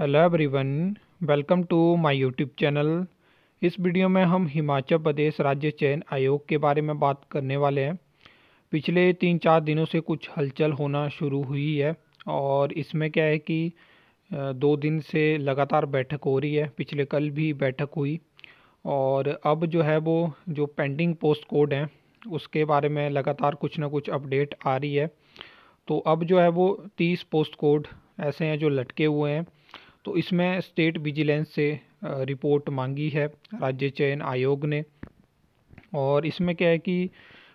hello everyone welcome to my YouTube channel इस video में हम हिमाचल प्रदेश राज्य चयन आयोग के बारे में बात करने वाले हैं पिछले तीन चार दिनों से कुछ हलचल होना शुरू हुई है और इसमें क्या है कि दो दिन से लगातार बैठक हो रही है पिछले कल भी बैठक हुई और अब जो है वो जो पेंडिंग पोस्ट कोड हैं उसके बारे में लगातार कुछ ना कुछ अपडेट आ रही है तो अब जो है वो तीस पोस्ट कोड ऐसे हैं जो लटके हुए हैं तो इसमें स्टेट विजिलेंस से रिपोर्ट मांगी है राज्य चयन आयोग ने और इसमें क्या है कि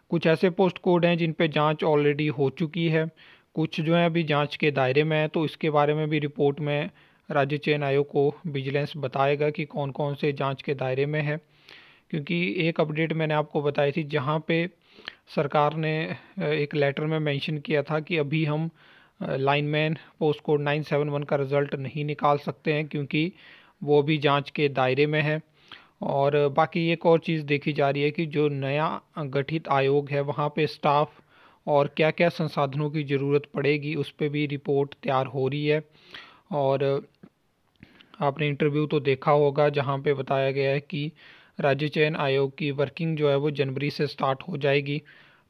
कुछ ऐसे पोस्ट कोड हैं जिन पे जांच ऑलरेडी हो चुकी है कुछ जो है अभी जांच के दायरे में है तो इसके बारे में भी रिपोर्ट में राज्य चयन आयोग को विजिलेंस बताएगा कि कौन कौन से जांच के दायरे में है क्योंकि एक अपडेट मैंने आपको बताई थी जहाँ पे सरकार ने एक लेटर में मेंशन किया था कि अभी हम lineman post code nine seven one का रिज़ल्ट नहीं निकाल सकते हैं क्योंकि वो भी जांच के दायरे में है और बाकी एक और चीज़ देखी जा रही है कि जो नया गठित आयोग है वहाँ पे स्टाफ और क्या क्या संसाधनों की ज़रूरत पड़ेगी उस पर भी रिपोर्ट तैयार हो रही है और आपने इंटरव्यू तो देखा होगा जहाँ पे बताया गया है कि राज्य चयन आयोग की वर्किंग जो है वो जनवरी से स्टार्ट हो जाएगी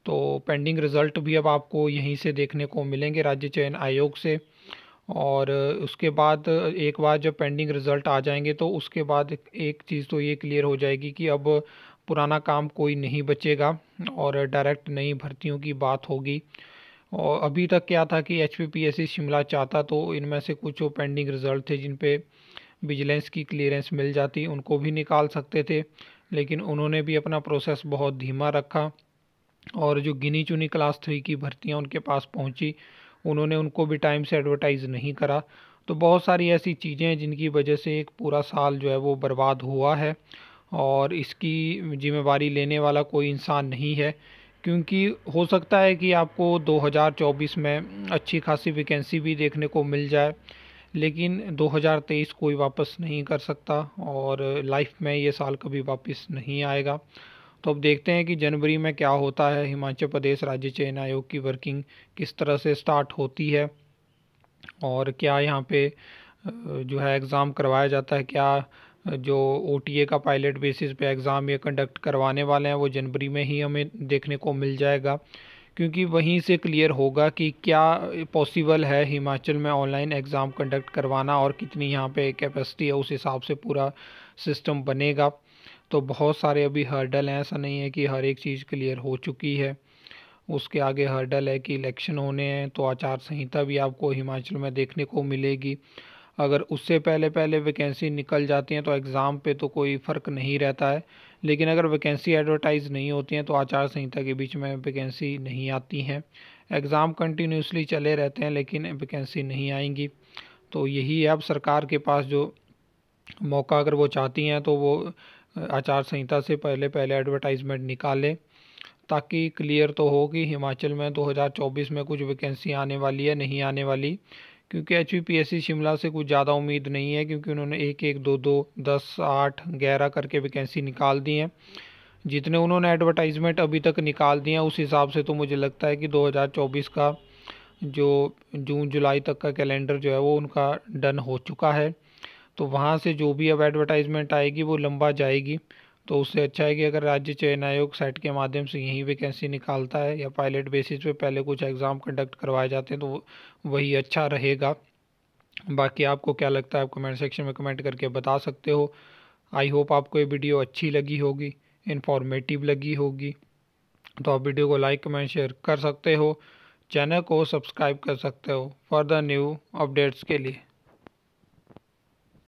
तो पेंडिंग रिज़ल्ट भी अब आपको यहीं से देखने को मिलेंगे राज्य चयन आयोग से और उसके बाद एक बार जब पेंडिंग रिज़ल्ट आ जाएंगे तो उसके बाद एक चीज़ तो ये क्लियर हो जाएगी कि अब पुराना काम कोई नहीं बचेगा और डायरेक्ट नई भर्तियों की बात होगी और अभी तक क्या था कि एच पी शिमला चाहता तो इनमें से कुछ पेंडिंग रिज़ल्ट थे जिन पे विजिलेंस की क्लियरेंस मिल जाती उनको भी निकाल सकते थे लेकिन उन्होंने भी अपना प्रोसेस बहुत धीमा रखा और जो गिनी चुनी क्लास थ्री की भर्तियाँ उनके पास पहुँची उन्होंने उनको भी टाइम से एडवर्टाइज़ नहीं करा तो बहुत सारी ऐसी चीज़ें हैं जिनकी वजह से एक पूरा साल जो है वो बर्बाद हुआ है और इसकी जिम्मेवारी लेने वाला कोई इंसान नहीं है क्योंकि हो सकता है कि आपको 2024 में अच्छी खासी वैकेंसी भी देखने को मिल जाए लेकिन 2023 कोई वापस नहीं कर सकता और लाइफ में ये साल कभी वापस नहीं आएगा तो अब देखते हैं कि जनवरी में क्या होता है हिमाचल प्रदेश राज्य चयन आयोग की वर्किंग किस तरह से स्टार्ट होती है और क्या यहाँ पे जो है एग्ज़ाम करवाया जाता है क्या जो ओ का पायलट बेसिस पे एग्ज़ाम ये कंडक्ट करवाने वाले हैं वो जनवरी में ही हमें देखने को मिल जाएगा क्योंकि वहीं से क्लियर होगा कि क्या पॉसिबल है हिमाचल में ऑनलाइन एग्ज़ाम कंडक्ट करवाना और कितनी यहाँ पे कैपेसिटी है उस हिसाब से पूरा सिस्टम बनेगा तो बहुत सारे अभी हर्डल हैं ऐसा नहीं है कि हर एक चीज़ क्लियर हो चुकी है उसके आगे हर्डल है कि इलेक्शन होने हैं तो आचार संहिता भी आपको हिमाचल में देखने को मिलेगी अगर उससे पहले पहले वैकेंसी निकल जाती हैं तो एग्ज़ाम पे तो कोई फ़र्क नहीं रहता है लेकिन अगर वैकेंसी एडवर्टाइज़ नहीं होती हैं तो आचार संहिता के बीच में वैकेंसी नहीं आती हैं एग्ज़ाम कंटिन्यूसली चले रहते हैं लेकिन वैकेंसी नहीं आएंगी तो यही है अब सरकार के पास जो मौका अगर वो चाहती हैं तो वो आचार संहिता से पहले पहले एडवर्टाइजमेंट निकालें ताकि क्लियर तो हो कि हिमाचल में 2024 में कुछ वैकेंसी आने वाली है नहीं आने वाली क्योंकि एच पी शिमला से कुछ ज़्यादा उम्मीद नहीं है क्योंकि उन्होंने एक एक दो दो दस आठ ग्यारह करके वैकेंसी निकाल दी हैं जितने उन्होंने एडवर्टाइजमेंट अभी तक निकाल दिए हैं उस हिसाब से तो मुझे लगता है कि 2024 का जो जून जुलाई तक का कैलेंडर जो है वो उनका डन हो चुका है तो वहाँ से जो भी अब एडवर्टाइजमेंट आएगी वो लंबा जाएगी तो उससे अच्छा है कि अगर राज्य चयन आयोग साइट के माध्यम से यहीं वैकेंसी निकालता है या पायलट बेसिस पे पहले कुछ एग्ज़ाम कंडक्ट करवाए जाते हैं तो वही अच्छा रहेगा बाकी आपको क्या लगता है आप कमेंट सेक्शन में कमेंट करके बता सकते हो आई होप आपको ये वीडियो अच्छी लगी होगी इन्फॉर्मेटिव लगी होगी तो आप वीडियो को लाइक कमेंट शेयर कर सकते हो चैनल को सब्सक्राइब कर सकते हो फर्दर न्यू अपडेट्स के लिए